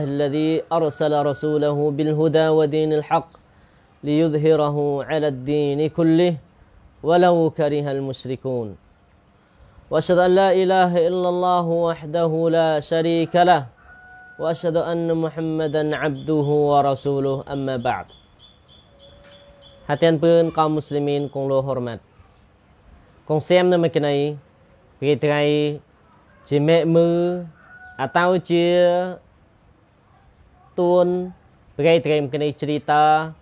الذي أرسل رسوله بالهدى ودين الحق ليظهره على الدين كله ولو كره المشركون وأشهد أن لا إله إلا الله وحده لا شريك له وأشهد أن محمدا عبده ورسوله أما بعد Hatian pun kaum muslimin kong lo hormat. kong xem na makinai makinay, pagkitray, jime mu, atau chia tuan program kena cerita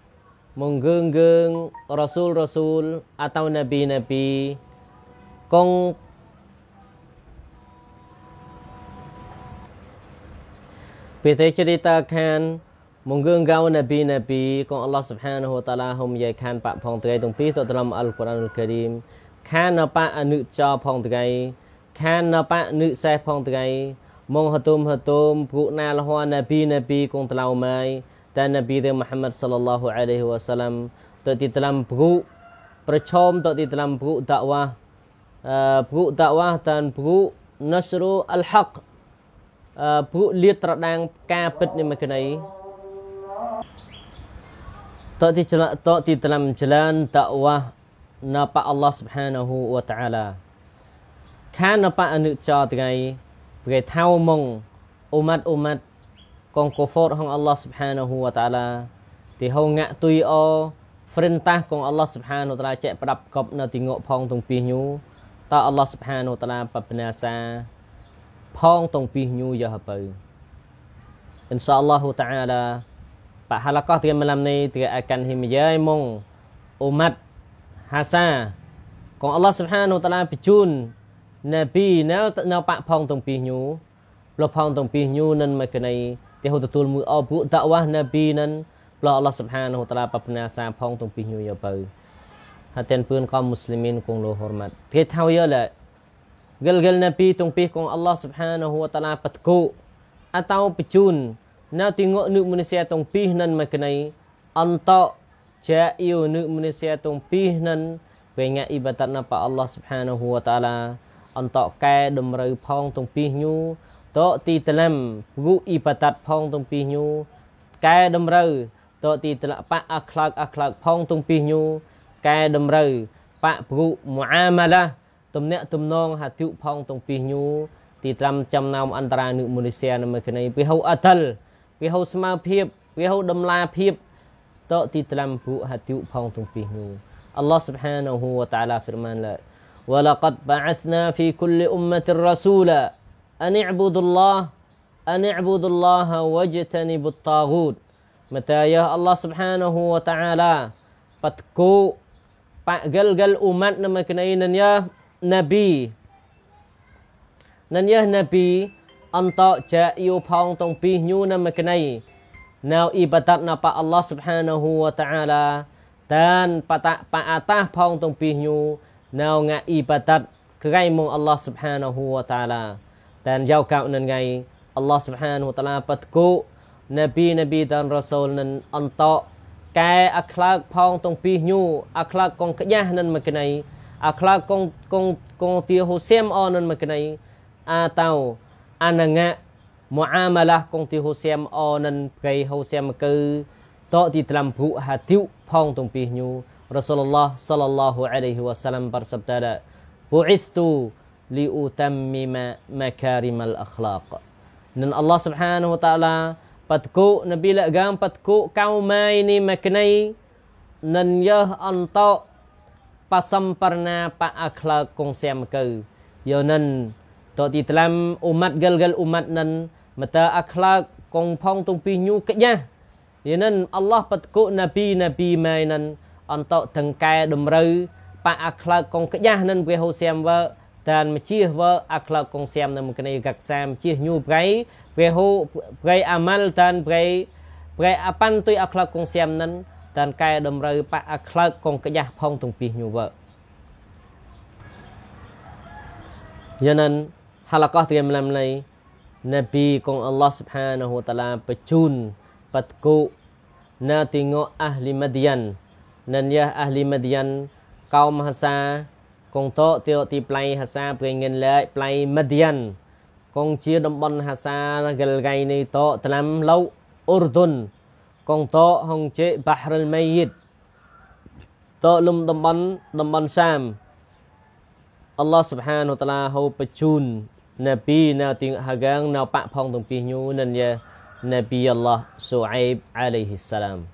menggenggeng rasul-rasul atau nabi-nabi kong Pita cerita kan menggenggau nabi-nabi kong Allah Subhanahu wa taala hum ye kan pak phong trai tung pi to dalam Al-Quranul Karim kan na pak anu cha phong trai kan na pak nu se phong trai menghutum hutum bukna lahwa nabi nabi kong telau mai dan nabi dia Muhammad sallallahu alaihi wasallam tok ti telam buk percom tok ti telam buk dakwah buk dakwah dan buk nasru al haq buk liat teradang kapit ni mengenai tok ti tok ti telam jalan dakwah napa Allah subhanahu wa taala ខាននៅបអនុចរថ្ងៃគេថៅមងអ៊ុម៉ាត់អ៊ុម៉ាត់កងកូហ្វរហងអល់ឡោះស៊ុបហានហ៊ូវតាឡាទីហងងាក់ទុយអហ្វ្រិនតាស់កងអល់ឡោះស៊ុបហានតាឡាចែកប្រាប់កប់នៅទីងក់ផងទងពីញូតើអល់ឡោះស៊ុបហានតាឡាបបណាសាផងទងពីញូយ៉ាបើអ៊ីនសាអល់ឡោះតាឡាបហាឡកោះទីមឡាំនេះទីអាកាន់ហ៊ីមយ៉ៃមងអ៊ុម៉ាត់ហាសា កងអល់ឡោះស៊ុបហានតាឡាបញ្ជូនណាពីនៅនៅប៉ផងតុងពីញូលោកផងតុងពីញូនឹងមកណៃទេហូទទួលមួយអពុតវ៉ាណាពីនឹងលោកអល់ឡោះសុបហានហូតាឡាប៉ណាសាផងតុងពីញូយោបើហាតែនពឿនកំមូស្លីមីនគងលោហរម៉ាត់គេថាយោឡាកលកលណាពីតុងពីគងអល់ឡោះសុបហានហូតាឡាប៉តគូអតោបជូននៅទីងក់នឹកមនុស្សតុងពីនឹងមកណៃអន្តោជាយនឹកមនុស្សតុងពីនឹងវិញអ៊ីបាតណាប៉អល់ឡោះសុបហានហូតាឡាអន្តកែដំរូវផងទំពីញូតទីតលឹមវូអ៊ីបតាត់ផងទំពីញូកែដំរូវតទីតលបៈអខ្លោកអខ្លោកផងទំពីញូកែដំរូវបៈព្រុមូអាម៉ាឡាទំនាក់ទំនងហតិុផងទំពីញូទីត្រាំចំណាំអន្តរានុមនុស្សៈនៅមេកណីពិហោអតលពិហោស្មារភាពពិហោដំឡាភាពតទីត្រាំព្រុហតិុផងទំពីញូ Allah subhanahu wa ta'ala firman la ولقد بعثنا في كل أمة رسولا أن اعبدوا الله أن اعبدوا الله واجتنبوا الطاغوت Mataya Allah Subhanahu wa taala patku pagal-gal umat nama kenai nanya nabi nanya nabi antak ja yu phong tong pi nyu nama kenai nau ibadat napa Allah Subhanahu wa taala dan patak paatah phong tong pi nyu nào ngạ ibadat kegai mong Allah subhanahu wa ta'ala dan jauh kau nan ngai Allah subhanahu wa ta'ala patku nabi nabi dan rasul nan antok កែអាខ្លើកផងតុងពីញូអាខ្លើកកងក្ញាស់នឹងមកណៃអាខ្លើកកងកងកងទាហូសៀមអនឹងមកណៃអាតៅអនងៈមូអាមឡាកងទាហូសៀមអនឹងប្រៃហូសៀមគឺតតិត្លំភុហាទិវផងតុងពីញូ Rasulullah sallallahu alaihi wasallam bersabda, "Bu'ithu liutammima makarimal akhlaq." Dan Allah Subhanahu wa taala patku nabi lagam patku kaumaini maknai nan yah antok pasamparna pa akhlaq kong siam kau. Yo nan to ti tlam umat gal gal umat nan mata akhlaq kong phong tung pi nyu kejah. Yo nan Allah patku nabi nabi mainan អន្តោទាំងកែតម្រូវប៉អាក្លើកកងក្យាស់នឹងវាហូសៀមវើតានមជាវអាក្លើកកងសៀមនឹងមកនេះកាក់សាមជាញូប្រៃវាហូប្រៃអាម៉ាល់តានប្រៃប្រៃអប៉ាន់ទុយអាក្លើកកងសៀមនឹងតានកែតម្រូវប៉អាក្លើកកងក្យាស់ផងទាំងពីរញូវើយ៉ាងណាហឡកោះត្រៀមឡាំណៃនប៊ីកងអល់ឡោះស៊ុបហានហូតាឡាបញ្ជូនបាត់គូណាទីងអះលីម៉ាឌីយ៉ាន់ nanyah ahli Madian kaum Hasa kong to tio ti plai Hasa pengen lai plai Madian kong chia đồng bọn Hasa gal gai ni to tlam lau Urdun kong to hong che Bahr al Mayyit to lum đồng bọn đồng bọn Sam Allah subhanahu wa ta'ala hau pechun Nabi na ting hagang na pak phong tong pi nyu nan ya Nabi Allah Suaib alaihi salam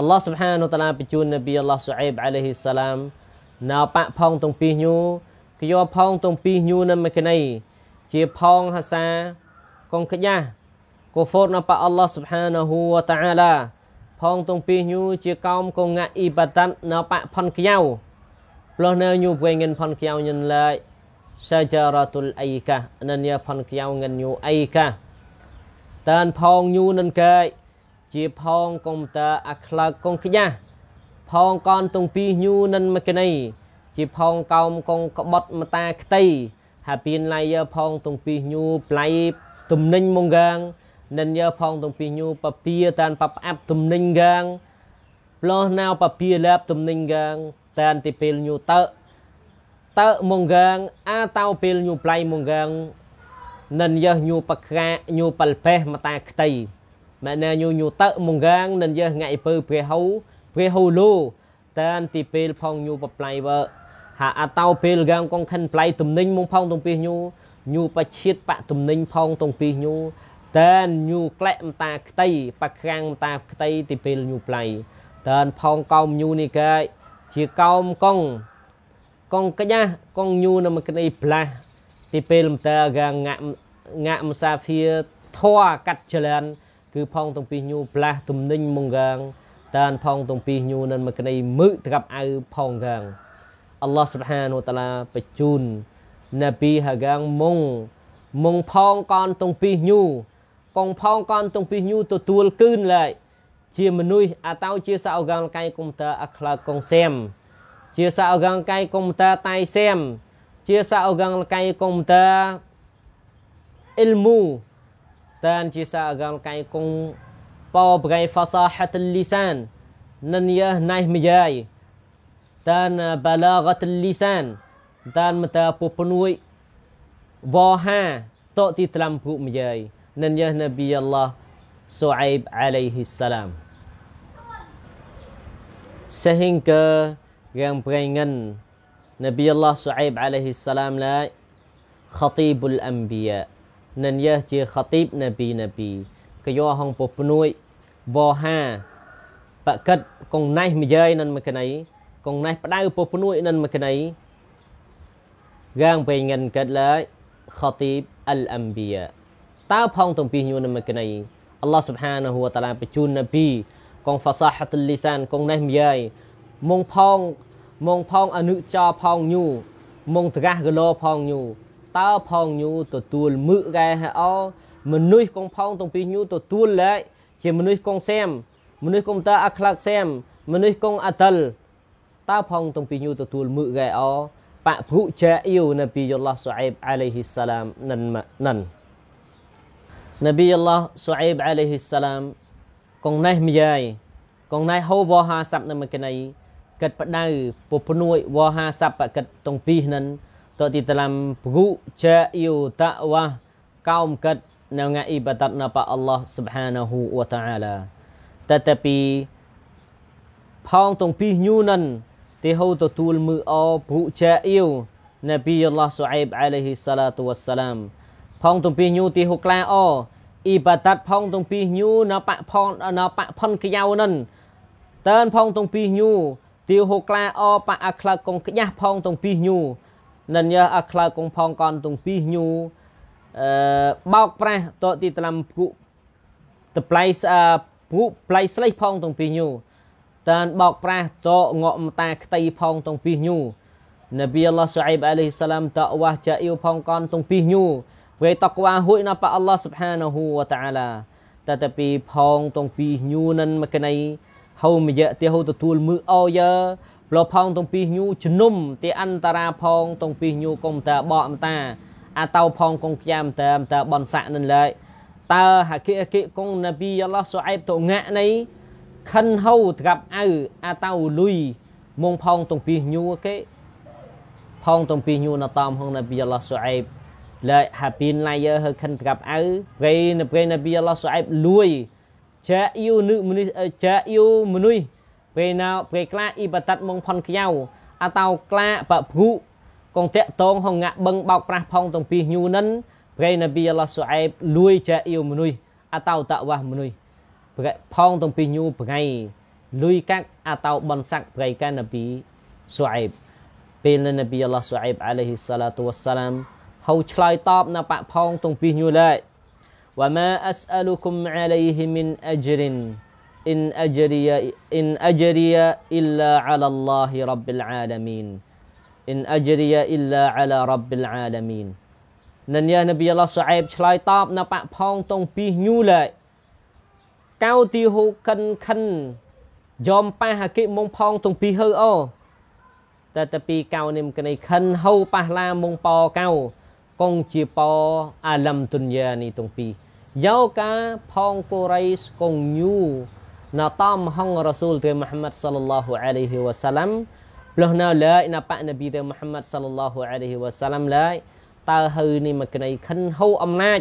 អល់ឡោះសុបហានូតាឡាបញ្ជូននប៊ីអល់ឡោះស៊ូអេបអាឡៃហ៊ីសាឡាមណៅប៉ផងតុងពីញូក្យោផងតុងពីញូនៅមកណៃជាផងហាសាកងខ្យាស់កូហ្វូតណៅប៉អល់ឡោះសុបហានូវតាអាឡាផងតុងពីញូជាកោមកងងាអ៊ីបាតាត់ណៅប៉ផនខ្យោផ្លោះនៅញូវិញងផនខ្យោញិនឡាយសាជារ៉ាតុលអៃកាណនយ៉ាផនខ្យោងិនញូអៃកាតានផងញូនិនកាយជាផងកុំព្យូទ័រអាក្លើកកុងខ្ញាស់ផងកនតុងពីញូនិនមកណីជាផងកោមកុងក្បត់មតាខ្ទីហើយពៀនឡៃយើផងតុងពីញូប្លៃទំនិញមងកាងនិនយើផងតុងពីញូបពាតានបប្អាប់ទំនិញកាងផ្លោះណៅបពាលាបទំនិញកាងតានទីពេលញូតើតើមងកាងអាតៅពេលញូប្លៃមងកាងនិនយើញូបកាញូបលបេះមតាខ្ទីម៉ែណែញូញូតើមងងាងនិនយើងៃពើព្រះហូព្រះហូលូតានទីពេលផងញូបប្លៃវើ ហាអតោពេលកាមកងខិនប្លៃទំនិញមុងផងតុងពីញូញូបច្ឆិតបទំនិញផងតុងពីញូតានញូក្លែកមតាខ្ទីបក្រាំងមតាខ្ទីទីពេលញូប្លៃតានផងកោមញូនេះកាយជាកោមកង កងកញ្ញាកងញូនៅមកនេះផ្លាស់ទីពេលមតាកាងាក់ងាក់មសាភៀធัวកាត់ចលានគឺផងទាំងពីញូផ្លាស់ទំនិញមងកាងតានផងទាំងពីញូនឹងមកណីមឹកត្រាប់អៅផងកាងអល់ឡោះស៊ុបហានូតាឡាបញ្ជូនណាប៊ីហាកាងមងមងផងកនទាំងពីញូកងផងកនទាំងពីញូទទួលគឺនឡើយជាមនុស្សអាតោជាសាអកាងកៃកុំព្យូទ័រអាខ្លាកងសែមជាសាអកាងកៃកុំព្យូទ័រតៃសែមជាសាអកាងកៃកុំព្យូទ័រអ៊ីលមូ dan jisa agam kai kong po bagai fasahat lisan nan ya nai mijai dan uh, balagat lisan dan mata po penui waha to ti dalam bu mijai nan ya nabi allah suaib alaihi salam sehingga yang peringan Nabi Allah Suaib alaihi salam la khatibul anbiya' និនយះជាខទីបនៅពីនៅពីកយោហងពុភ្នួយវហាបកិតកងណេះម្យាយនឹងមកណៃកងណេះផ្ដៅពុភ្នួយនឹងមកណៃកាងពេលងិនកិតឡើយខទីបអលអំបៀតើផងទាំងពីរញូននឹងមកណៃអល់ឡោះស៊ុបហានហូវតាឡាបញ្ជូននប៊ីកងហ្វាសាហតុលលីសាន កងណេះម្យាយមុងផងមុងផងអនុចោផងញូមុងតកាសកលោផងញូតើផងញូ ទទួលមឹកកែហើយអមនុស្សកងផងទាំងពីរញូ ទទួលឡែជាមនុស្សកងសែមមនុស្សកុំតើអាខ្លាក់សែមមនុស្សកងអតលតើផងទាំងពីរញូទទួលមឹកកែអបភុជាអ៊ីវនប៊ីយល់ឡោះសុអេបអាឡៃហ៊ីសាឡាមនិននិននប៊ីយល់ឡោះសុអេបអាឡៃហ៊ីសាឡាមកងណេះមាយកងណៃហូវហាសັບនៅមកណៃកិតបដៅពុពនួយវហាសັບបកិតតុងពីហ្នឹង atau di dalam ruja'u dakwah kaum kat nangai batat napa Allah subhanahu wa ta'ala. Tetapi phong tong pi nyunan ti hau to tul mu o ruja'u Nabi Allah Su'aib alaihi salatu wassalam. Phong tong pi nyu ti hu kla o អ៊ីបាតាត់ផងតុងពីញូនៅប៉ផងនៅប៉ផុនខ្យៅនឹងតើនផងតុងពីញូទាវហូក្លាអប៉អាក្លើកកងខ្ញាស់ផងតុងពីញូនិនញើអក្លើកងផងកនទុងពីញូអឺបោកប្រាស់តទីត្រាំពុតប្លៃស្អាពុប្លៃស្លេះផងទុងពីញូតានបោកប្រាស់តងក់មតាខ្ទីផងទុងពីញូនប៊ីអល់ឡោះស៊ូអៃបអាឡៃសាឡាមតវ៉ាចាអ៊ីវផងកនទុងពីញូវេតកវ៉ាហួយណាប៉អល់ឡោះស៊ុបហានាហ៊ូវតាអាឡាតតពីផងទុងពីញូនិនមកណៃហូមយៈទេហូទទួលមើអោយ៉ាលផងតុងពីញូជំនុំទីអន្តរាផងតុងពីញូកុំតាបកមតា អាតោផងកុងខ្យាមតាមតាបនស័កនឹងឡើយតើហាគីអគីកុងណាប៊ីយ៉ាឡោះសុអែបតងាក់នៃខិនហៅត្រាប់អៅអាតោលុយមុងផងតុងពីញូគេផងតុងពីញូណតាមហងណាប៊ីយ៉ាឡោះសុអែបឡើយហាពីនឡាយហើខិនត្រាប់អៅព្រៃនៅព្រៃណាប៊ីយ៉ាឡោះសុអែបលួយចាយូនឹមនុស្សចាយូមនុស្សពេលណៅពេលក្លាអ៊ីបតាត់មុងផុនខ្យៅអតោក្លាបភុកងតាក់តងហងងាក់បឹងបោកប្រាស់ផងទាំងពីញូនិនព្រះនប៊ីអល់ឡោះស៊ូអែបលួយចាអ៊ីវមនុយអតោតវ៉ាមនុយព្រះផងទាំងពីញូប្រៃលួយកាក់អតោបនសាក់ប្រៃកានប៊ីស៊ូអែបពេលនប៊ីអល់ឡោះស៊ូអែបអាឡៃហ៊ីសាឡាតវ៉ាសាឡាមហៅឆ្លើយតបនៅបាក់ផងទាំងពីញូឡែវ៉ាម៉ាអស្អលុគុមអាឡៃហ៊ីមិនអជ្រិន إن أجري إن أجري إلا على الله رب العالمين إن أجري إلا على رب العالمين នានីនប៊ីអល់ឡោះសុអែបឆ្លើយតបនៅប៉ផងតងពីញូលែកៅទីហូកិនខិនយอมប៉ះអគិមុងផងតងពីហើអូតែតពីកៅនិមកណៃខិនហូប៉ះឡាមុងប៉កៅកងជាប៉អាលឹមទុនយ៉ានេះតងពីយោកាផងកូរ៉ៃស្កងញូណាតាមហងរ៉ាស៊ូលទេមូហាម៉ាត់សល្លឡោះអាឡៃហ៊ីវ៉ាសាឡាំលោះណៅឡាយណាប៉ណាប៊ីទេមូហាម៉ាត់សល្លឡោះអាឡៃហ៊ីវ៉ាសាឡាំឡាយតើហៅនេះមកក្នៃខិនហូអំណាច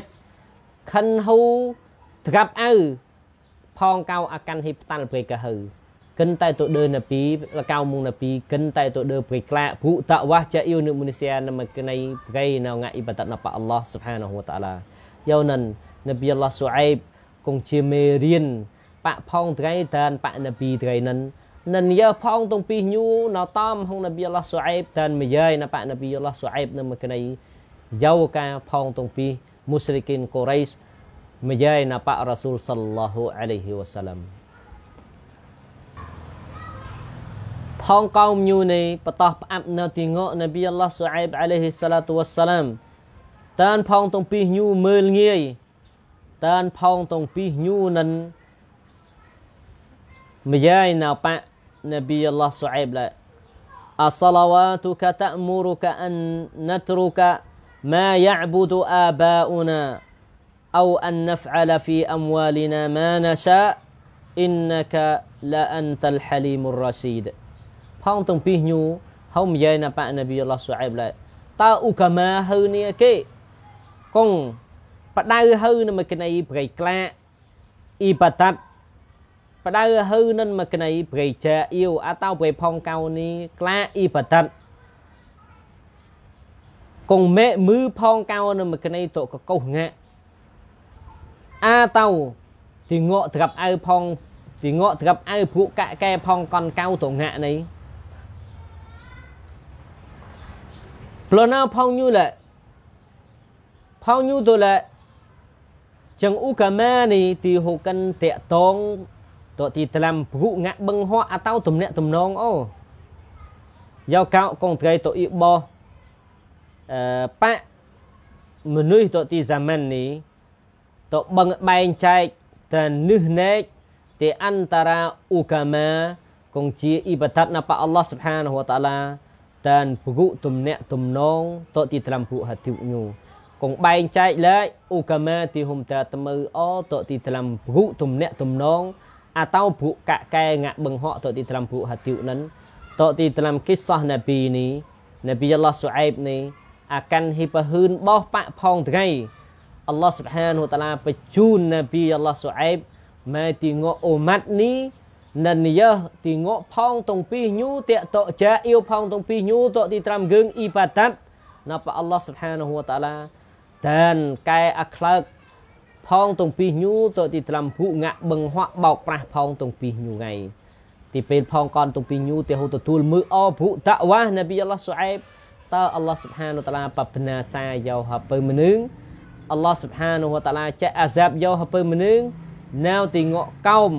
ខិនហូត្រាប់អៅផងកៅអាកាន់ហ៊ីផ្តាល់ព្រៃកហៅកិនតែទៅដើណាពីលកៅមុងណាពីកិនតែទៅដើព្រៃក្លាភុតវ៉ះចាអ៊ីវនឹងមនុស្សយ៉ាណាមកក្នៃព្រៃណៅងាអ៊ីបតណាប៉អល់ឡោះស៊ុបហានហូវតាឡាយោនិនណាប៊ីអល់ឡោះស៊ូអៃបគង់ជាមេរៀនបៈផងត្រៃតានបៈនប៊ីត្រៃនិន និនយើផងតុងពីញូណតំហងនប៊ីអល់ឡោះស៊ូអៃបតានមយាយណបៈនប៊ីអល់ឡោះស៊ូអៃបនៅមកណៃយោកាផងតុងពីមូស្លីគីនកូរ៉ៃសមយាយណបៈរ៉ាស៊ូលសល្ឡោះអាឡៃហ៊ីវ៉ាសាឡាំផងកោមញូនៃបតោះផ្អាប់នៅ ទីងក់នប៊ីអល់ឡោះស៊ូអៃបអាឡៃហ៊ីសាឡាតវ៉ាសាឡាំតានផងតុងពីញូមើលងាយតានផងតុងពីញូនិន مجاي ناقع نبي الله صعيب لا أصلواتك تأمرك أن نترك ما يعبد آباؤنا أو أن نفعل في أموالنا ما نشاء إنك لأنت الحليم الرشيد هم نبي الله صعيب لا تاوك ما هوني كي كون ផងទាំងពីរញូហោមយ៉ៃណាប៉ានប៊ីអល់ឡោះសុអែបឡែតើអ៊ូកាម៉ាហើនេះគេកងបដៅហើនឹងមកណៃប្រៃក្លាអ៊ីបាតាត់បដៅហឺនិនមកណៃប្រេចាអ៊ីវអតោប្រេផងកោនីក្លាអ៊ីបតតកងមេមឺផងកោនៅមកណៃតកកោងាអាតោទីងក់ត្រាប់អៅផង ទីងក់ត្រាប់អៅពួកកកែផងកនកៅតងានេះប្លណាផងញូឡាផងញូតឡាចឹងឧកមានេះទីហូកិនតេតងតើទីតាមព្រុងាក់បឹងហោះអតោទំនាក់ទំនងអូយកកោកងត្រីតអ៊ីបោអឺប៉មនុស្សតទីសាមញ្ញនេះតបឹងបែងចែកតនឹះណែកទីអន្តរាឧកាមាគងជាអ៊ីបាតាត់ណាប៉អល់ឡោះស៊ុបហានហូតាឡាតានព្រុទំនាក់ទំនងតទីតាមព្រុហតិញូកងបែងចែកលែកឧកាមាទីហុំតាតមើអតទីតាមព្រុទំនាក់ទំនង atau buka kayak benghok atau di dalam buka hatiunan atau di dalam kisah Nabi ini Nabi Allah Su'aib ini akan hipahun boh pak phong tengah Allah Subhanahu Wa Taala pejun Nabi Allah Su'aib mai tingok umat ni និនយះទីងក់ផងតុងពីញូតាកតចាអ៊ីវផងតុងពីញូតទីត្រាំគឹងអ៊ីបាតាត់ណបអល់ឡោះស៊ុបហានហ៊ូវតាឡាតានកែអាក្លើកផងតុងពីញូតទីត្រាំភុងាក់បឹងហក់បោកប្រាស់ផងតុងពីញូងៃទីពេលផងកនតុងពីញូទេហូទទួលមើអភុតវ៉ាណាប៊ីអល់ឡោះស៊ូអេបតើអល់ឡោះស៊ុបហានូតាឡាបបណាសាយោហពើមនឹងអល់ឡោះស៊ុបហានូតាឡាចេះអាសាប់យោហពើមនឹងណៅទីងក់កោម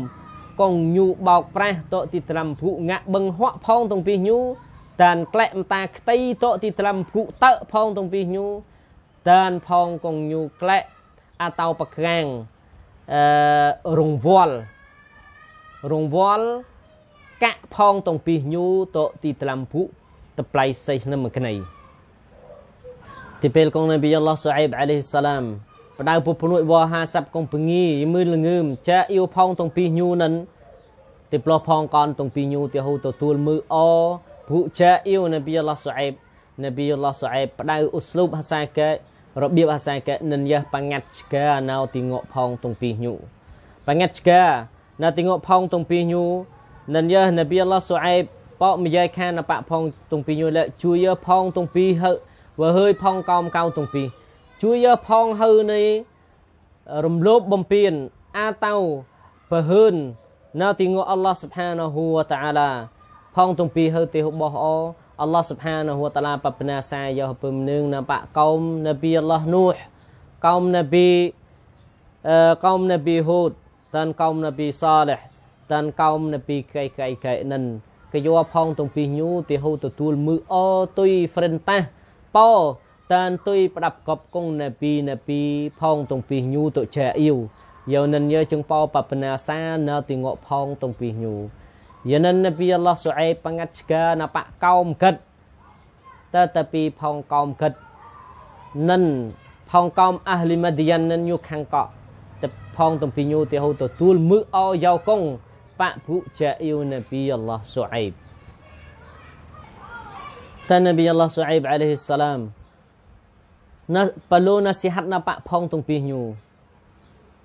កងញូបោកប្រាស់តទីត្រាំភុងាក់បឹងហក់ផងតុងពីញូតានក្លែកមតាខ្ទីតទីត្រាំភុតើផងតុងពីញូតានផងកងញូក្លែកអតោប្រកាំងអឺរង្វល់រង្វល់កាក់ផងតុងពីញូតទីត្លាំពុតប្លៃសៃនឹងមកណៃទីពេលកងនប៊ីយ៉ាឡោះសូអៃបអាឡៃសាឡាមបដៅពុភ្នួយវ50កងពងីមើលល្ងើមចាអ៊ីវផងតុងពីញូនឹងទីផ្លោះផងកនតុងពីញូទីហូទទួលមើលអពុចាអ៊ីវនប៊ីយ៉ាឡោះសូអៃបនប៊ីយ៉ាឡោះសូអៃបបដៅអ៊ូស្លូបហាសាកែរបៀបអាស័យកនិនយះបញ្ញត្តិឆ្កាណៅទីងក់ផងទុងពីញូបញ្ញត្តិឆ្កាណៅទីងក់ផងទុងពីញូនិនយះនប៊ីអល់ឡោះសុអៃបោមយាយខានបៈផងទុងពីញូលជួយយើផងទុងពីហើវើហើយផងកោមកៅទុងពីជួយយើផងហើនៃរំលោភបំពានអាតៅបើហឺនណៅទីងក់អល់ឡោះស៊ុបហានហូវតាអាឡាផងទុងពីហើទេបោះអោអល់ឡោះសុបហានហួតាឡាបបណាសាយោពឹមនឹងនៅបកកោមនប៊ីអល់ឡោះនូហ៍កោមនប៊ីកោមនប៊ីហូតតានកោមនប៊ីសាលះតានកោមនប៊ីកៃកៃកៃនិនគេយោផងទាំងពីរញូទីហូទទួលមើអទុយហ្វ្រិនតាប៉ោតានទុយប្រដាប់កប់គង់នប៊ីនប៊ីផងទាំងពីរញូតុជាអ៊ីវយោនិនយើជឹងប៉ោបបណាសានៅទីងក់ផងទាំងពីរញូ Nabi Allah Su'aib mengajar napa kaum ket tetapi phong kaum ket nen phong kaum ahli Madian nen yu khang kok te phong tum pinyu te ho to tul mu o yau kong pak bu ja'iu Nabi Allah Su'aib ta Nabi Allah Su'aib alaihi salam na perlu nasihat napa phong tum pinyu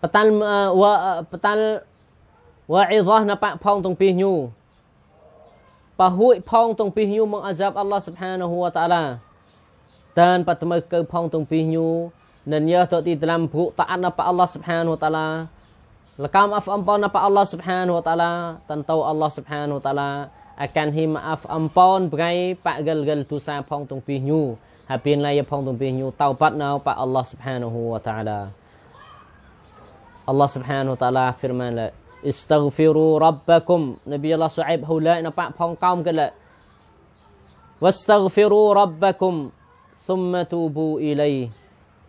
petal wa petal វ៉ាអ៊ីឡោះណបផងតុងពីញូបហួយផងតុងពីញូមកអាសាប់អល់ឡោះស៊ុបហានហូវតាឡាតានបតមើកើផងតុងពីញូនិនយោតទីត្រាំភុតាណបអល់ឡោះស៊ុបហានហូវតាឡាលកំអហ្វអំប៉នបអល់ឡោះស៊ុបហានហូវតាឡាតន្តោអល់ឡោះស៊ុបហានហូវតាឡាអាកាន់ហ៊ីមអាហ្វអំប៉នប្រៃបកកលកលទូសាផងតុងពីញូហើយពីឡាយផងតុងពីញូតោប៉ាត់ណៅបអល់ឡោះស៊ុបហានហូវតាឡា Allah subhanahu wa ta'ala firman istaghfiru rabbakum Nabiullah Su'aib hulai nampak phong kaum kala wastaghfiru rabbakum thumma tubu ilai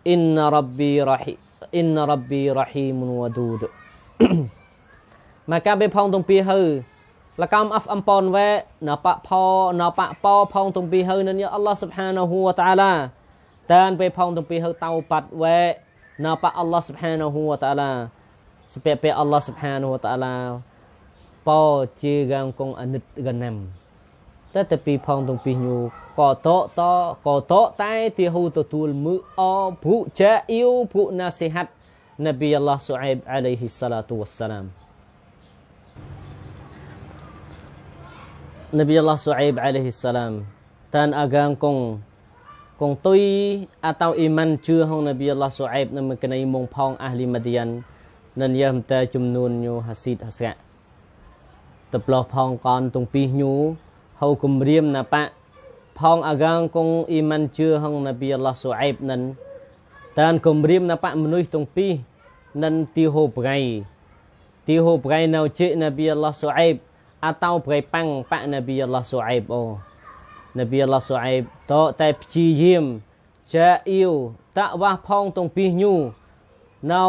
inna rabbi rahim inna rabbi rahimun wadud maka be phong tung pi hư là cam af ampon ve na pa po na pa po phong tung pi hư nên Allah subhanahu wa ta'ala tan be phong tung pi hư tau pat ve na pa Allah subhanahu wa ta'ala សម្រាប់ព្រះអល់ឡោះសុបហានូវតាឡាប៉ជាកងកងអនិតកណាំតែតែពីផងទាំងពីញូកតតកតតែទីហ៊ូទទួលមឺអភុជាអ៊ីវភុណាសិហាត់នប៊ីអល់ឡោះស៊ូអេបអាឡៃហ៊ីសាឡាទូវស្សឡាមនប៊ីអល់ឡោះស៊ូអេបអាឡៃហ៊ីសាឡាមតានអាកាងគងគងទុយអតៅអ៊ីម៉ាន់ជឿហងនប៊ីអល់ឡោះស៊ូអេបនៅមកណៃមុងផងអាហ្លីម៉ាឌីយ៉ាន់និនយមតែចំនួនញូហាស៊ីតហាសៈតប្លោះផងកនទុងពីញូហៅគំរាមណាបៈផងអាកាងគងអ៊ីម៉ាន់ជឿហងណាប៊ីអល់ឡោះស៊ូអៃបនិនតានគំរាមណាបៈមនុស្សទុងពីនិនទីហូប្រៃទីហូប្រៃណៅជិណាប៊ីអល់ឡោះស៊ូអៃបអាតោប្រៃប៉ាំងប៉ណាប៊ីអល់ឡោះស៊ូអៃបអូណាប៊ីអល់ឡោះស៊ូអៃបតតែព្យាយាមចាអ៊ីវតាវ៉ាផងទុងពីញូណៅ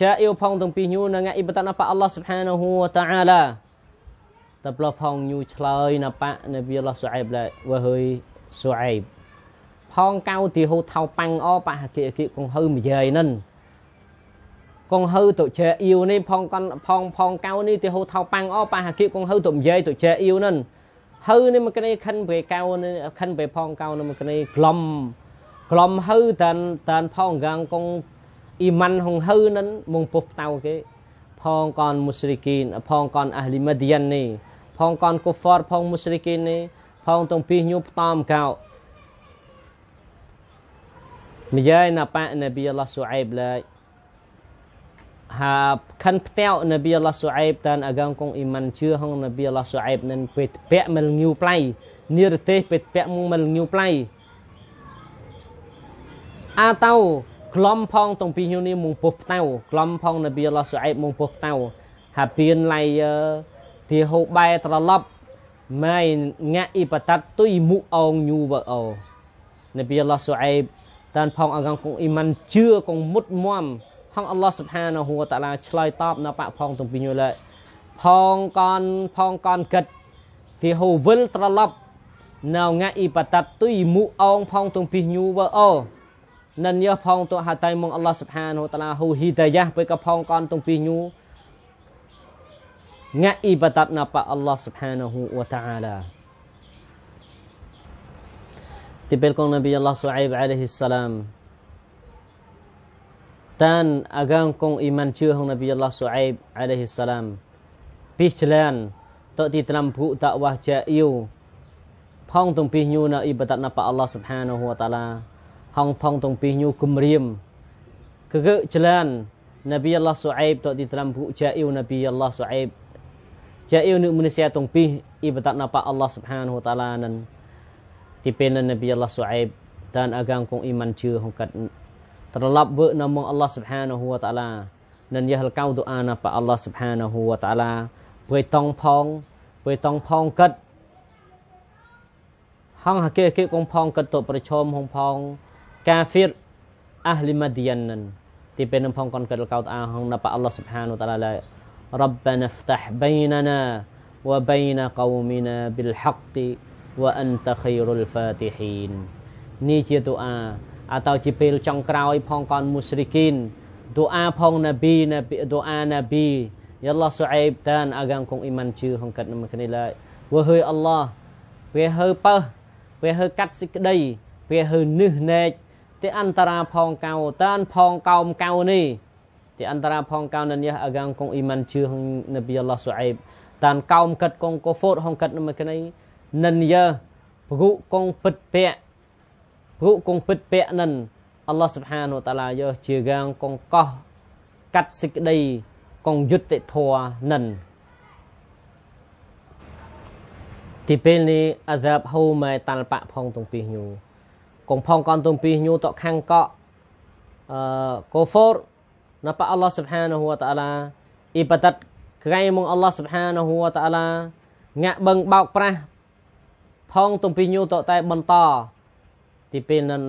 ចាអ៊ីវផងទាំងពីរញូនឹងអ៊ីបតានប៉អល់ឡោះស៊ុបហានហូវតាអាឡាតប្លោះផងញូឆ្លើយណប៉នប៊ីឡោះស៊ូអៃបឡាវហើយស៊ូអៃបផងកៅទីហូថៅប៉ាំងអប៉ហកិកិកងហៅម្យាយនិនកងហៅតុចាអ៊ីវនេះផងកនផងផងកៅនេះទីហូថៅប៉ាំងអប៉ហកិកងហៅតុម្យាយតុចាអ៊ីវនិនហៅនេះមកគ្នាខិនពេលកៅនេះខិនពេលផងកៅនេះមកគ្នាក្លំក្លំហៅតានតានផងកាងកងអ៊ីម៉ាន់ហងហើនឹងមកពុះតៅគេ ផងកនមូស្រីគីនផងកនអាហ្លីម៉ាឌីយ៉ាននេះផងកនកូហ្វរផងមូស្រីគីននេះផងទាំងពីរញូផ្តំកោម្យាយណាប៉ណាប៊ីអល់ឡោះស៊ូអៃបឡាយហាខាន់ផ្ទៅណាប៊ីអល់ឡោះស៊ូអៃបតានអាកងកងអ៊ីម៉ាន់ជឿហងណាប៊ីអល់ឡោះស៊ូអៃបនឹងពេតពាក់មិលញូផ្លៃនិរទេសពេតពាក់មិលញូផ្លៃអាតោក្លំផងតងពីញូនីមុងពុះផ្តៅក្លំផងនៅពីឡោះសុអែបមុងពុះផ្តៅហាពៀនឡៃទីហូបែត្រឡប់ម៉ៃងាក់អ៊ីបតាត់ទុយមុអងញូវអោនៅពីឡោះសុអែបតានផងអង្កងគងអ៊ីម៉ាន់ជឿគងមុតមមថងអល់ឡោះសុបហានាហូតាឡាឆ្លើយតបនៅបាក់ផងតងពីញូឡែផងកនផងកនគិតទីហូវិលត្រឡប់នៅងាក់អ៊ីបតាត់ទុយមុអងផងតងពីញូវអោនិនយោផងតហតៃមងអល់ឡោះសុបហានហូតាឡាហ៊ូហ៊ីតាយ៉ាពេលកផងកនទុងពីញូងាអ៊ីបាតាត់ណាប៉អល់ឡោះសុបហានហូវតាអាឡាទីពេលកងនប៊ីអល់ឡោះសុអៃបអាឡៃហ៊ីសាឡាមតានអាកាងកងអ៊ីម៉ានជឿហងនប៊ីអល់ឡោះសុអៃបអាឡៃហ៊ីសាឡាមពីឆ្លានតទីត្រាំភូតាវ៉ាជាអ៊ីវផងទុងពីញូណាអ៊ីបាតាត់ណាប៉អល់ឡោះសុបហានហូវតាឡាហងផងតុងពីញូគំរាមគឺគឺចលាននប៊ីអល់ឡោះស៊ូអេបតទីត្រាំពុជាអ៊ីវនប៊ីអល់ឡោះស៊ូអេបជាអ៊ីវនឹងមនុស្សជាតុងពីអ៊ីបតាណប៉អល់ឡោះស៊ុបហានហូតាឡានឹងទីពេលនប៊ីអល់ឡោះស៊ូអេបតានអាកាងគងអ៊ីម៉ានជឿហងកាត់ត្រឡប់វើនៅមកអល់ឡោះស៊ុបហានហូតាឡានឹងយះលកៅទូអានប៉អល់ឡោះស៊ុបហានហូតាឡាពេលតងផងពេលតងផងកាត់ហងហាគេគេគងផងកាត់តប្រឈមហងផង kafir ahli Madiyanan. Tipe nang phong kon kadal kaut ahong napa Allah Subhanahu wa taala Rabbana iftah bainana wa baina qaumina bil haqqi wa anta khairul fatihin នេះជាទូអាអាតោជាពេលចុងក្រោយផងកនមូស្រីគីនទូអាផងណាប៊ីណាប៊ីទូអាណាប៊ីយ៉ាឡោះសុអេបតានអាកាំកងអ៊ីម៉ាន់ជឿហងកាត់នឹងគ្នាឡើយវើហើយអល់ឡោះវាហើប៉ះវាហើកាត់សេចក្តីវាហើនឹះណែកទីអន្តរាផងកៅតានផងកោមកៅនេះទីអន្តរាផងកៅនញះអកាងកងអ៊ីម៉ានជឿហងនប៊ីអល់ឡោះសុអេបតានកោមកិតកងកូហ្វូតហងកិតនៅមកនេះនិនយះព្រុកងពិតពាក់ព្រុកងពិតពាក់និនអល់ឡោះសុបហានវតាឡាយះជាកាងកងកោះកាត់សេចក្តីកងយុត្តិធម៌និនទីពេលនេះអាដាប់ហូម៉ែតាល់ប៉ផងទាំងពីរញូកងផងកនទុំពីញូតខាំងកកអឺកូហ្វូរណាប៉អល់ឡោះស៊ុបហានហ៊ូវតាអាឡាអ៊ីបតាត់ក្រៃមកអល់ឡោះស៊ុបហានហ៊ូវតាអាឡាងាក់បឹងបោកប្រាស់ផងទុំពីញូតតែបន្តទីពេលនឹង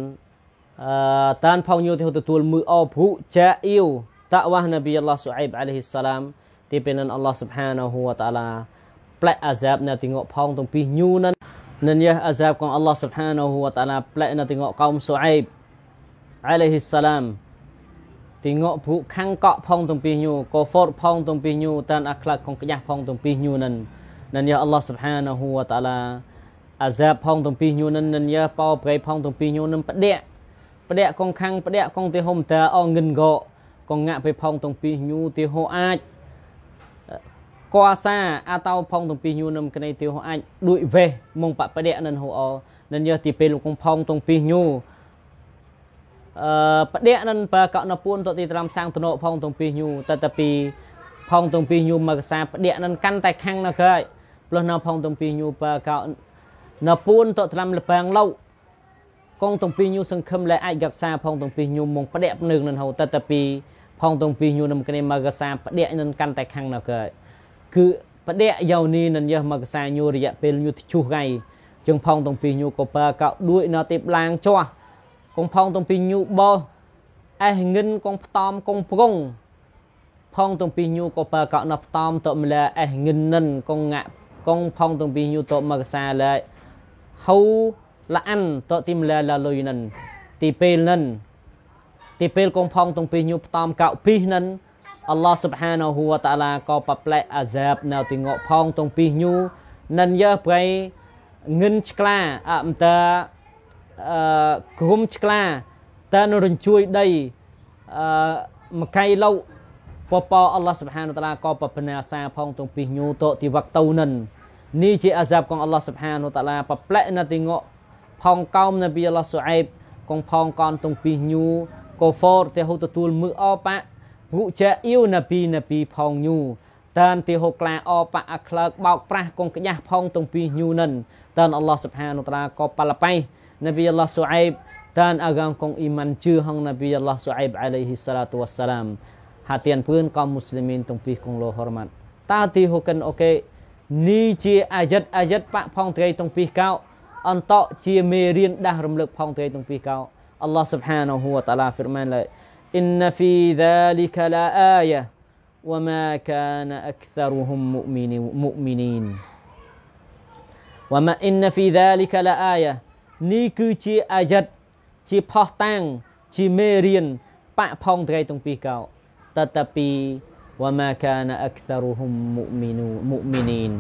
អឺតានផងញូទៅទទួលមើអោភុចាអ៊ីវតាវ៉ាណប៊ីអល់ឡោះស៊ូអៃបអាឡៃហ៊ីសសាឡាមទីពេលនឹងអល់ឡោះស៊ុបហានហ៊ូវតាអាឡាផ្លែអាសាបនៅទីងក់ផងទុំពីញូនឹង Nenyah azab kong Allah subhanahu wa ta'ala Plek na tengok kaum Su'aib Alaihi salam Tengok buk kangkok phong tung pihnyu Kofort phong tung pihnyu Tan akhlak kong kenyah phong tung pihnyu nan Nenyah Allah subhanahu wa ta'ala Azab phong tung pihnyu nan Nenyah pao pray phong tung pihnyu nan Pedek Pedek kong kang Pedek kong tihom da o ngin gok Kong ngak pe phong tung pihnyu Tiho aj កោសាអាតោផងទំពីញូនឹមក្នៃទីហូអាចឌួយវេះមុងបបដិនិនហូអនិនយោទីពេលលោកផងទំពីញូអឺបដិនិនបកណពួនតទីត្រាំសាងតណោផងទំពីញូតតពីផងទំពីញូមកសាបដិនិនកាន់តែខាងនៅកើយផ្លោះនៅផងទំពីញូបកណពួនតត្រាំលបាំងលោកកងទំពីញូសង្ឃឹមលែអាចយកសាផងទំពីញូមុងបដិនិនហូតតពីផងទំពីញូនឹមក្នៃមកសាបដិនិនកាន់តែខាងនៅកើយគឺបដិយោនីនឹងយះមកកសាញូរយៈពេលញូជុះថ្ងៃជាងផងតុងពីញូកូប៉ាកោដួយនៅទីបឡាងចោះកងផងតុងពីញូបោអេះងិនកងផ្តំកងប្រងផងតុងពីញូកូប៉ាកោនៅផ្តំតុម្លាអេះងិននិនកងងាក់កងផងតុងពីញូតុមកកសាលែហៅលាអានតទីម្លាលាលុយនិនទីពេលនិនទីពេលកងផងតុងពីញូផ្តំកោពីនិនអល់ឡោះសុបហានហូវតាឡាក៏ប្រប្លែកអាសាបនៅទីងក់ផងតុងពីញូនិនយើប្រៃងិនឆ្ក្លាអមតាអឺគុំឆ្ក្លាតើនរញ្ជួយដីអឺមកៃលោពពអល់ឡោះសុបហានតាឡាក៏ប្រប្នាសាផងតុងពីញូតទីវកតូនិននេះជាអាសាបของអល់ឡោះសុបហានតាឡាប្រប្លែកនៅទីងក់ផងកោមនៅពីអល់ឡោះសុអៃបកងផងកនតុងពីញូកូហ្វរទេហូទទួលមើអោប៉ាពុជាអ៊ីវណាប៊ីណាប៊ីផងញូតានទីហូក្លាអបអក្លើកបោកប្រាស់កងក្យាស់ផងទាំងពីរញូនិនតានអល់ឡោះសុបហានុតាក៏ប៉លបៃណាប៊ីអល់ឡោះស៊ូអៃបតានអាកាងកងអ៊ីម៉ាន់ជឿហងណាប៊ីអល់ឡោះស៊ូអៃបអាឡៃហ៊ីសាឡាតវ៉ាសាឡាមហាទៀនពឿនកំមូស្លីមីនទាំងពីរកងលោហរម៉ាត់តាទីហូកិនអូខេនេះជាអាយិតអាយិតបាក់ផងត្រីទាំងពីរកោអន្តជាមេរៀនដាស់រំលឹកផងត្រីទាំងពីរកោ Allah subhanahu wa ta'ala firman la إن في ذلك لآية وما كان أكثرهم مؤمنين وما إن في ذلك لآية នេះគឺជាអាយ័តជាផោះតាំងជាមេរៀនបាក់ផងត្រៃទាំងពីរកោតតពីវមាកានអក្សរុហុមមុមីនូមុមីនីន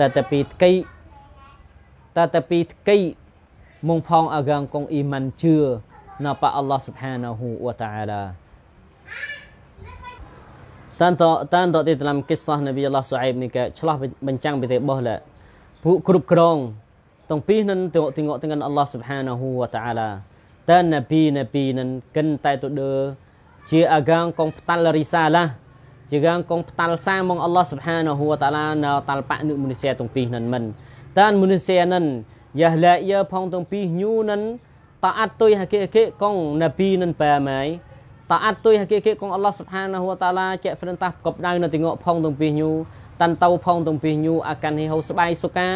តតពីតកៃតតពីតកៃមុងផងអកាងកងអ៊ីម៉ាន់ជឿ napa Allah Subhanahu wa taala. Tanto tanto ទីតាមកិស្សនប៊ីអល់ឡោះសូអៃបនេះកឆ្លោះបញ្ចាំងពីទេបោះឡាពួកគ្រប់គ្រងទាំងពីរនឹងទៅងក់ទៅនឹងអល់ឡោះ Subhanahu wa taala តែនប៊ីនប៊ីនឹងកិនតែទៅដើជាអាកាងកងផ្តាល់រីសាឡាជាកាងកងផ្តាល់សាមកអល់ឡោះ Subhanahu wa taala នៅតាល់ប៉នឹងមនុស្សទាំងពីរនឹងមិនតានមនុស្សនឹងយ៉ាឡាយ៉ាផងទាំងពីរញូនឹង taat tu hakik-hakik kong nabi nan pamai taat tu hakik-hakik kong Allah Subhanahu wa taala ចែកព្រន្តះកប់ដៅនៅទីងក់ផងទាំងពីរញូតាន់តៅផងទាំងពីរញូអាកានហៅស្បាយសុកា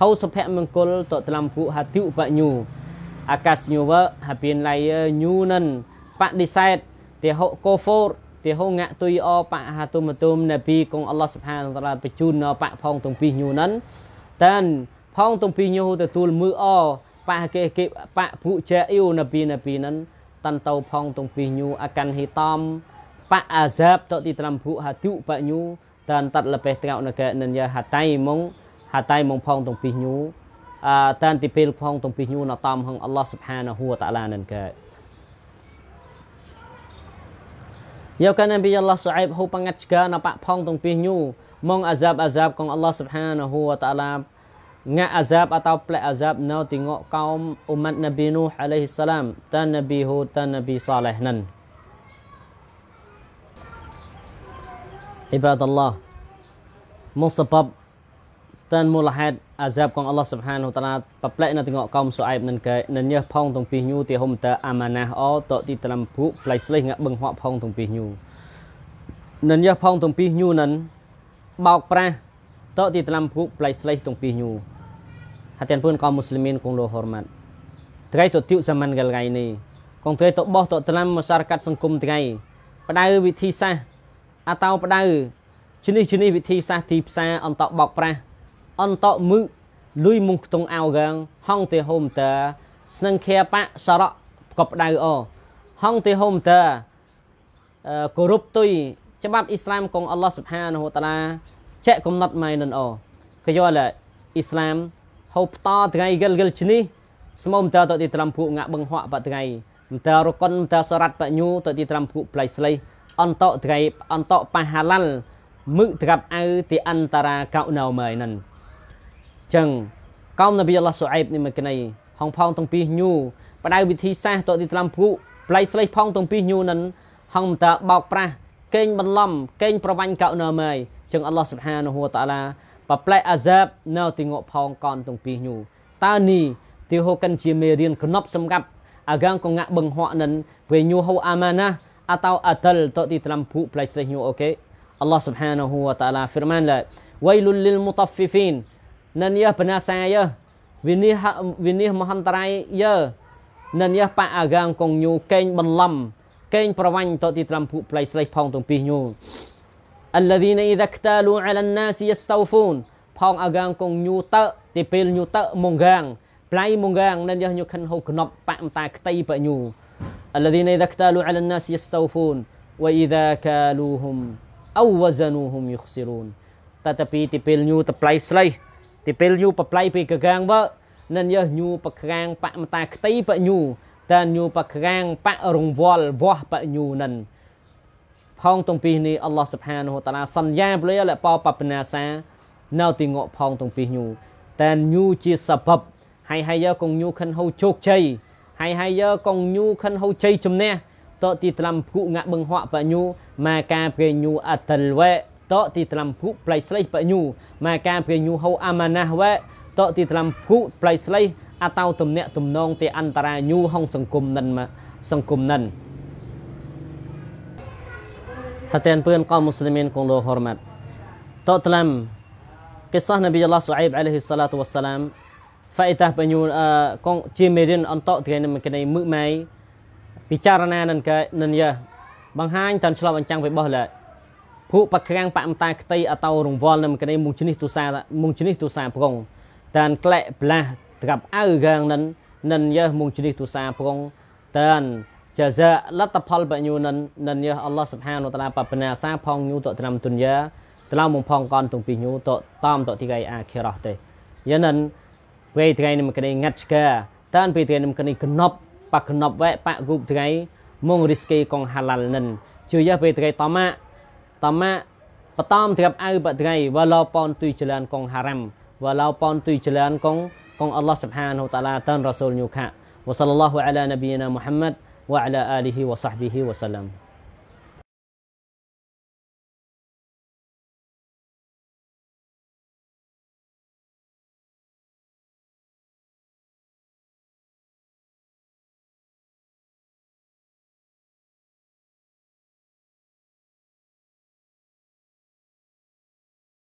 ហៅសុភមង្គលតត្លំភុហតិឧបញូអាកាសញូវហាពីនឡៃញូនិនបដិសេធទីហុកូហ្វូរទីហុងាក់ទុយអបហាទុមទុមនប៊ីកងអល់ឡោះសុផានតាឡាបញ្ជូននៅបៈផងទាំងពីរញូនិនតានផងទាំងពីរញូទទួលមើអ Pak ke pak buja'iu nabi-nabi nan tantau phong tong pinyu akan hitam pak azab tok ti tram bu hatiu pak nyu tan tat lepeh trau naga nan ya hatai mong hatai mong phong tong pinyu a tan ti pel phong tong pinyu na tam hang Allah subhanahu wa ta'ala nan ka Yo kan nabi Allah suaib hu pangat jga na pak phong tong pinyu mong azab azab kong Allah subhanahu wa ta'ala ngak azab atau plek azab nau tengok kaum umat Nabi Nuh alaihi salam dan Nabi Hud dan Nabi Saleh nan. Ibadallah. Musabab dan mulahat azab kong Allah Subhanahu wa taala paplek na tengok kaum Suaib nan ke nan nyeh phong tong pih nyu ti hum ta amanah o tok ti dalam bu plek sleh ngak beng hok phong tong pih nyu. Nan nyeh phong tong pih nyu nan bau prah តើទីតាមភូកផ្លៃស្លេះទាំងពីរញូ hatian pun kaum muslimin kong lo hormat ថ្ងៃទៅទៀវសាមញ្ញកលថ្ងៃនេះកងទ្រេតបោះតតាមសារកាត់សង្គមថ្ងៃបដៅវិធីសាស្ត្រអតោបដៅជនេះជនេះវិធីសាស្ត្រទីផ្សារអន្តបោកប្រាស់អន្តមឹកលុយមុងខ្ទងអោកាងហងទេហូមតាស្នឹងខែបៈសរៈកបដៅអហងទេហូមតាគោរពទុយច្បាប់អ៊ីស្លាមកងអល់ឡោះសុបហានហូតាឡាចែកកំណត់ម៉ៃនអកយោឡាអ៊ីស្លាមហូបតថ្ងៃគិលគិលឈ្នេះស្មុំតើតទីត្រាំភូងាក់បង្ហក់បថ្ងៃមន្តរកុនមន្តសរតបញ្ញូតទីត្រាំភូផ្លៃស្លៃអន្តថ្ងៃអន្តបហាឡាល់មឹកត្រាប់អៅទីអន្តរាកោណៅម៉ៃនឹងចឹងកោមនប៊ីអល់ឡោះសុអៃបនេះមកណៃហងផងទាំងពីរញូបដៅវិធីសាស្ត្រតទីត្រាំភូផ្លៃស្លៃផងទាំងពីរញូនឹងហងមន្តបោកប្រាស់កេងបន្លំកេងប្រវាញ់កោណៅម៉ៃចឹងអល់ឡោះស៊ុបហានហូវតាឡាប្រប្លែកអាសាបនៅទីងក់ផងកនទាំងពីរញូតើនេះទីហូកិនជាមេរៀនគណប់សម្រាប់អាកាងកងាក់បង្ហក់នឹងវេញូហូអាម៉ាណាអាតោអតលតទីត្រាំភូប្លែកស្លេះញូអូខេអល់ឡោះស៊ុបហានាហ៊ូវតាឡាហ្វីរម៉ានឡាវៃលុលលីលមូតហ្វីហ្វីនណានយ៉ាបណាសាយ៉ាវិនិះវិនិះមហន្តរាយយើនិនយះប៉អាកាងកងញូកេងបន្លំកេងប្រវាញ់តទីត្រាំភុផ្លៃស្លេះផងទាំងពីរញូ الذين إذا اكتالوا على الناس يستوفون ផងអាកាងកងញូតើទីពេលញូតើមងកាងប្លៃមងកាងនឹងយកញូខិនហូកណប់បាក់មតាខ្ទីបញូ الذين إذا اكتالوا على الناس يستوفون وإذا كالوهم أو وزنوهم يخسرون តតពីទីពេលញូតប្លៃស្លៃទីពេលញូប្រប្លៃពីកកាងវើនឹងយកញូប្រកាងបាក់មតាខ្ទីបញូតាញូប្រកាងបាក់រងវល់វោះបញូនឹងផងទាំងពីរនេះអល់ឡោះសុផានហូតាឡាសន្យាព្រាលប៉ោបបណាសា នៅ ទីងក់ផងទាំងពីរញូតែញូជាសបបហើយហើយកងញូខិនហូជោគជ័យហើយហើយកងញូខិនហូជ័យជំនះតទីត្រាំភុងាក់បឹងហក់បញូមកការព្រេញូអតលវេតទីត្រាំភុប្លៃស្លេះបញូមកការព្រេញូហូអាម៉ាណាស់វេតទីត្រាំភុប្លៃស្លេះអតោទំនាក់ទំនងទីអន្តរាញូហងសង្គមនិនសង្គមនិន Hati-hati kaum muslimin kong lo hormat. Tok telam kisah Nabi Allah Su'aib alaihi salatu wassalam faitah penyul kong cimerin antok dengan mengenai mukmai ពិចារណានឹងកែនិនយបង្ហាញតាមឆ្លប់អញ្ចឹងពីបោះឡាភូបក្រាំងបអំតាខ្ទីអតោរង្វល់នឹងកណីមុងជនេះទូសាមុងជនេះទូសាប្រងតានក្លែកប្លាស់ត្រាប់អៅរាងនិននិនយមុងជនេះទូសាប្រងតាន jaza លទ្ធផលបញូនិននិនយះអល់ឡោះសុបហានវតាឡាបបណាសាផងញូតត្រាំទុនយ៉ាត្លោមផងកនទុងពីញូតតាមតទីកៃអាខិរោះទេយានិនពេលថ្ងៃនេះមកនេះងាត់ឆ្កាតានពេលថ្ងៃនេះមកនេះកណប់បកណប់វែបកគូបថ្ងៃមុងរីស្កេកងហាឡាល់និនជួយយ៉ាពេលថ្ងៃតម៉ាតម៉ាបតំត្រាប់អៅបថ្ងៃវឡោប៉នទុយចលានកងហារ៉ាំវឡោប៉នទុយចលានកង كون الله سبحانه وتعالى تن رسول نيوكا وصلى الله على نبينا محمد وعلى آله وصحبه وسلم